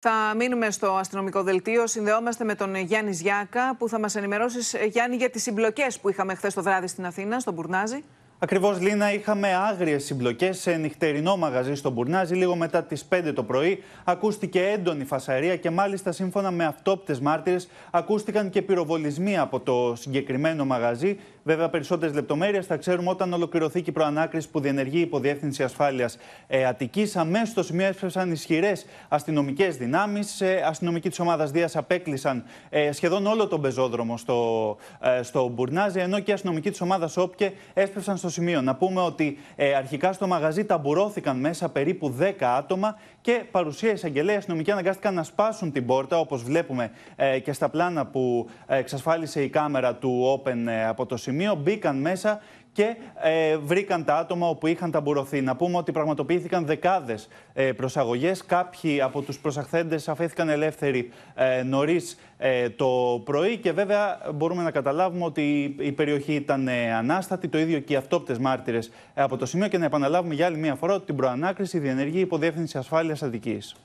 Θα μείνουμε στο αστυνομικό δελτίο. Συνδεόμαστε με τον Γιάννης Ζιάκα που θα μας ενημερώσεις, ε, Γιάννη, για τις συμπλοκές που είχαμε χθες το βράδυ στην Αθήνα, στον Μπουρνάζη. Ακριβώς, Λίνα, είχαμε άγριες συμπλοκές σε νυχτερινό μαγαζί στο Μπουρνάζι. Λίγο μετά τις 5 το πρωί ακούστηκε έντονη φασαρία και μάλιστα σύμφωνα με αυτόπτες μάρτυρες ακούστηκαν και πυροβολισμοί από το συγκεκριμένο μαγαζί. Βέβαια, περισσότερες λεπτομέρειες θα ξέρουμε όταν ολοκληρωθεί και η προανάκριση που διενεργεί η Υποδιεύθυνση Ασφάλειας ε, Αττική. Αμέσω στο σημείο έσπευσαν ισχυρές αστυνομικές δυνάμεις. αστυνομικοί της ομάδας Δίας απέκλεισαν ε, σχεδόν όλο τον πεζόδρομο στο, ε, στο Μπουρνάζι, ενώ και αστυνομικοί της ομάδας Όπκε έσπευσαν στο στο σημείο. Να πούμε ότι ε, αρχικά στο μαγαζί ταμπουρώθηκαν μέσα περίπου 10 άτομα και παρουσία εισαγγελέα νομικοί αναγκάστηκαν να σπάσουν την πόρτα, όπως βλέπουμε ε, και στα πλάνα που ε, εξασφάλισε η κάμερα του Open από το σημείο. Μπήκαν μέσα και ε, βρήκαν τα άτομα όπου είχαν ταμπουρωθεί. Να πούμε ότι πραγματοποιήθηκαν δεκάδες ε, προσαγωγές. Κάποιοι από τους προσαχθέντες αφέθηκαν ελεύθεροι ε, νωρίς ε, το πρωί και βέβαια μπορούμε να καταλάβουμε ότι η περιοχή ήταν ε, ανάστατη. Το ίδιο και οι αυτόπτες μάρτυρες από το σημείο. Και να επαναλάβουμε για άλλη μία φορά ότι την προανάκριση διενεργεί η Υποδιεύθυνση Ασφάλειας Αδική.